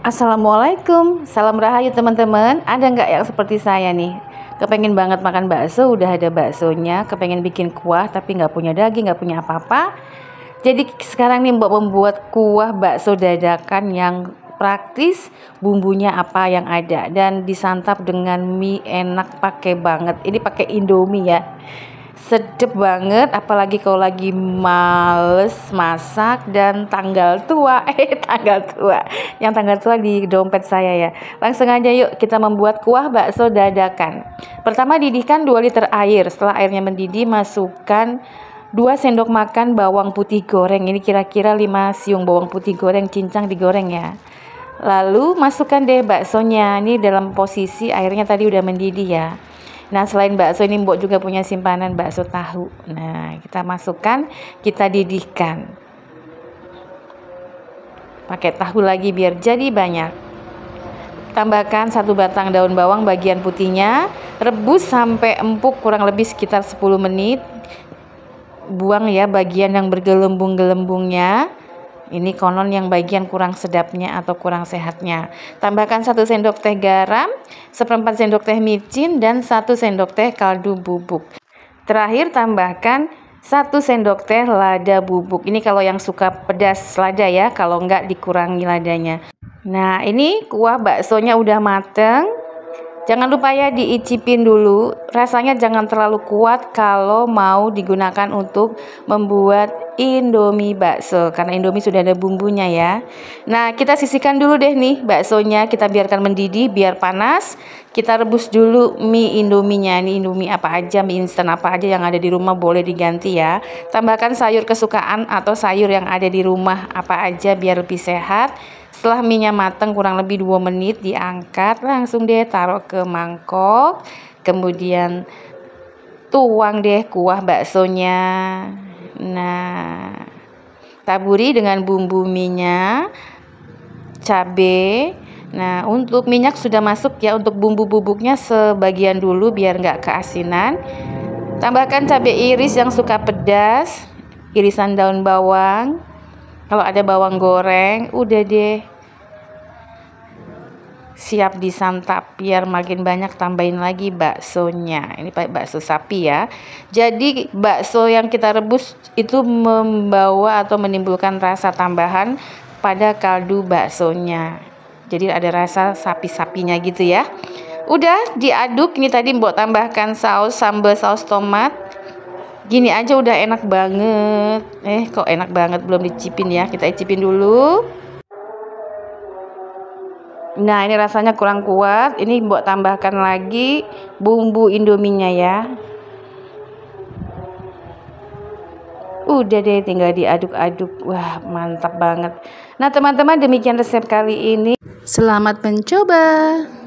Assalamualaikum, salam rahayu teman-teman. Ada nggak yang seperti saya nih? Kepengen banget makan bakso, udah ada baksonya. Kepengen bikin kuah, tapi nggak punya daging, nggak punya apa-apa. Jadi sekarang nih Mbak membuat kuah bakso dadakan yang praktis, bumbunya apa yang ada dan disantap dengan mie enak pakai banget. Ini pakai Indomie ya sedep banget apalagi kalau lagi males masak dan tanggal tua eh tanggal tua yang tanggal tua di dompet saya ya langsung aja yuk kita membuat kuah bakso dadakan pertama didihkan 2 liter air setelah airnya mendidih masukkan 2 sendok makan bawang putih goreng ini kira-kira 5 siung bawang putih goreng cincang digoreng ya lalu masukkan deh baksonya ini dalam posisi airnya tadi udah mendidih ya Nah, selain bakso ini Mbok juga punya simpanan bakso tahu. Nah, kita masukkan, kita didihkan. Pakai tahu lagi biar jadi banyak. Tambahkan satu batang daun bawang bagian putihnya, rebus sampai empuk kurang lebih sekitar 10 menit. Buang ya bagian yang bergelembung-gelembungnya. Ini konon yang bagian kurang sedapnya atau kurang sehatnya. Tambahkan 1 sendok teh garam, seperempat sendok teh micin, dan satu sendok teh kaldu bubuk. Terakhir tambahkan 1 sendok teh lada bubuk. Ini kalau yang suka pedas lada ya, kalau enggak dikurangi ladanya. Nah ini kuah baksonya udah mateng. Jangan lupa ya diicipin dulu. Rasanya jangan terlalu kuat kalau mau digunakan untuk membuat Indomie bakso karena Indomie sudah ada bumbunya ya. Nah, kita sisihkan dulu deh nih baksonya, kita biarkan mendidih biar panas. Kita rebus dulu mie Indominya. Ini Indomie apa aja, mie instan apa aja yang ada di rumah boleh diganti ya. Tambahkan sayur kesukaan atau sayur yang ada di rumah apa aja biar lebih sehat. Setelah minyak matang kurang lebih 2 menit diangkat, langsung deh taruh ke mangkok. Kemudian tuang deh kuah baksonya. Nah, taburi dengan bumbu minyak, cabe. Nah, untuk minyak sudah masuk ya untuk bumbu bubuknya sebagian dulu biar nggak keasinan. Tambahkan cabe iris yang suka pedas, irisan daun bawang. Kalau ada bawang goreng, udah deh siap disantap biar makin banyak tambahin lagi baksonya ini pakai bakso sapi ya jadi bakso yang kita rebus itu membawa atau menimbulkan rasa tambahan pada kaldu baksonya jadi ada rasa sapi-sapinya gitu ya udah diaduk ini tadi mbok tambahkan saus sambal saus tomat gini aja udah enak banget eh kok enak banget belum dicipin ya kita icipin dulu Nah, ini rasanya kurang kuat. Ini buat tambahkan lagi bumbu indominya ya. Udah deh tinggal diaduk-aduk. Wah, mantap banget. Nah, teman-teman demikian resep kali ini. Selamat mencoba.